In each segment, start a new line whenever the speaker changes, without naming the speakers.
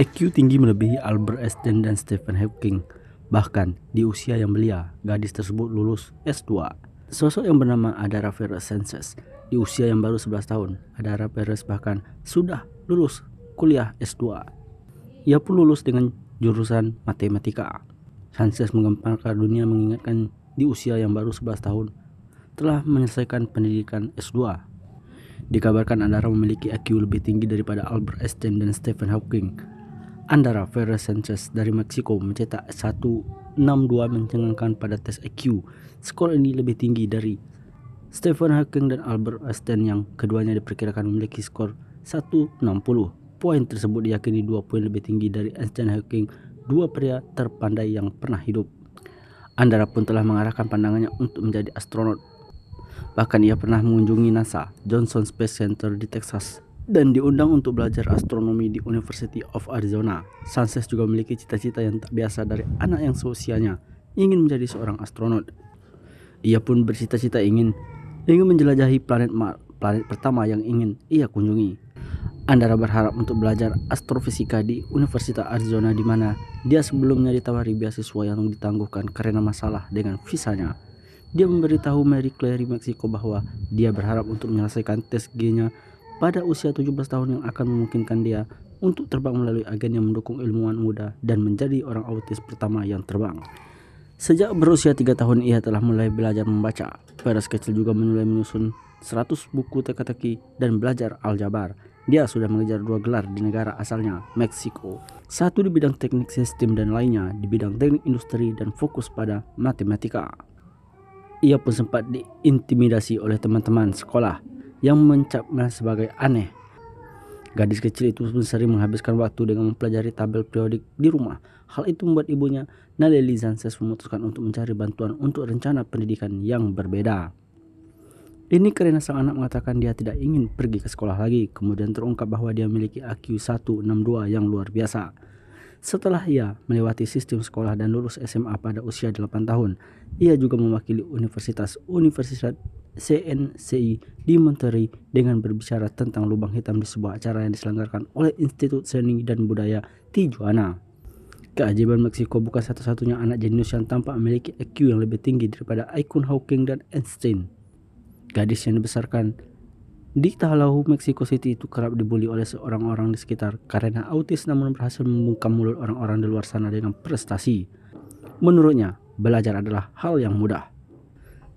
IQ tinggi melebihi Albert Einstein dan Stephen Hawking. Bahkan di usia yang belia, gadis tersebut lulus S2. Sosok yang bernama Adara Perez Sanchez di usia yang baru 11 tahun, Adara Perez bahkan sudah lulus kuliah S2. Ia pun lulus dengan jurusan matematika. Sanchez menggemparkan dunia mengingatkan di usia yang baru 11 tahun telah menyelesaikan pendidikan S2. Dikabarkan Adara memiliki IQ lebih tinggi daripada Albert Einstein dan Stephen Hawking Andara Ferrer Sanchez dari Meksiko mencetak 1-6-2 mencengangkan pada tes IQ. Skor ini lebih tinggi dari Stephen Hawking dan Albert Einstein yang keduanya diperkirakan memiliki skor 160. Poin tersebut diyakini 2 poin lebih tinggi dari Einstein Hawking, dua pria terpandai yang pernah hidup. Andara pun telah mengarahkan pandangannya untuk menjadi astronot. Bahkan ia pernah mengunjungi NASA, Johnson Space Center di Texas dan diundang untuk belajar astronomi di University of Arizona. Sanchez juga memiliki cita-cita yang tak biasa dari anak yang seusianya, ingin menjadi seorang astronot. Ia pun bercita-cita ingin ingin menjelajahi planet Mar planet pertama yang ingin ia kunjungi. Andara berharap untuk belajar astrofisika di Universitas Arizona di mana dia sebelumnya ditawari beasiswa yang ditangguhkan karena masalah dengan visanya dia memberitahu Mary Claire di Meksiko bahwa dia berharap untuk menyelesaikan tes G-nya pada usia 17 tahun yang akan memungkinkan dia untuk terbang melalui agen yang mendukung ilmuwan muda dan menjadi orang autis pertama yang terbang. Sejak berusia 3 tahun ia telah mulai belajar membaca. Peres kecil juga mulai menyusun 100 buku teka-teki dan belajar aljabar. Dia sudah mengejar dua gelar di negara asalnya, Meksiko. Satu di bidang teknik sistem dan lainnya di bidang teknik industri dan fokus pada matematika. Ia pun sempat diintimidasi oleh teman-teman sekolah yang mencapnya sebagai aneh. Gadis kecil itu sering menghabiskan waktu dengan mempelajari tabel periodik di rumah. Hal itu membuat ibunya, Naleli Zanses, memutuskan untuk mencari bantuan untuk rencana pendidikan yang berbeda. Ini karena sang anak mengatakan dia tidak ingin pergi ke sekolah lagi, kemudian terungkap bahwa dia memiliki IQ 162 yang luar biasa. Setelah ia melewati sistem sekolah dan lulus SMA pada usia 8 tahun, ia juga mewakili Universitas Universitas CNCI di Monterrey dengan berbicara tentang lubang hitam di sebuah acara yang diselenggarakan oleh Institut Seni dan Budaya Tijuana. Keajaiban Meksiko bukan satu-satunya anak jenius yang tampak memiliki IQ yang lebih tinggi daripada Icon Hawking dan Einstein. Gadis yang dibesarkan di Tahoe, Mexico City itu kerap dibully oleh seorang orang di sekitar karena autis namun berhasil membuka mulut orang-orang di luar sana dengan prestasi. Menurutnya, belajar adalah hal yang mudah.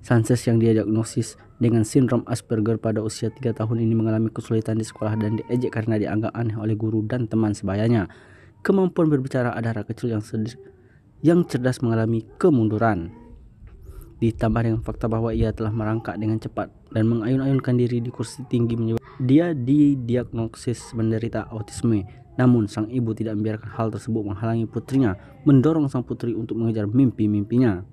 Sanchez yang diagnosis dengan sindrom Asperger pada usia 3 tahun ini mengalami kesulitan di sekolah dan diejek karena dianggap aneh oleh guru dan teman sebayanya. Kemampuan berbicara adalah kecil yang, yang cerdas mengalami kemunduran ditambah dengan fakta bahwa ia telah merangkak dengan cepat dan mengayun-ayunkan diri di kursi tinggi menyebabkan dia didiagnosis menderita autisme. Namun sang ibu tidak membiarkan hal tersebut menghalangi putrinya, mendorong sang putri untuk mengejar mimpi-mimpinya.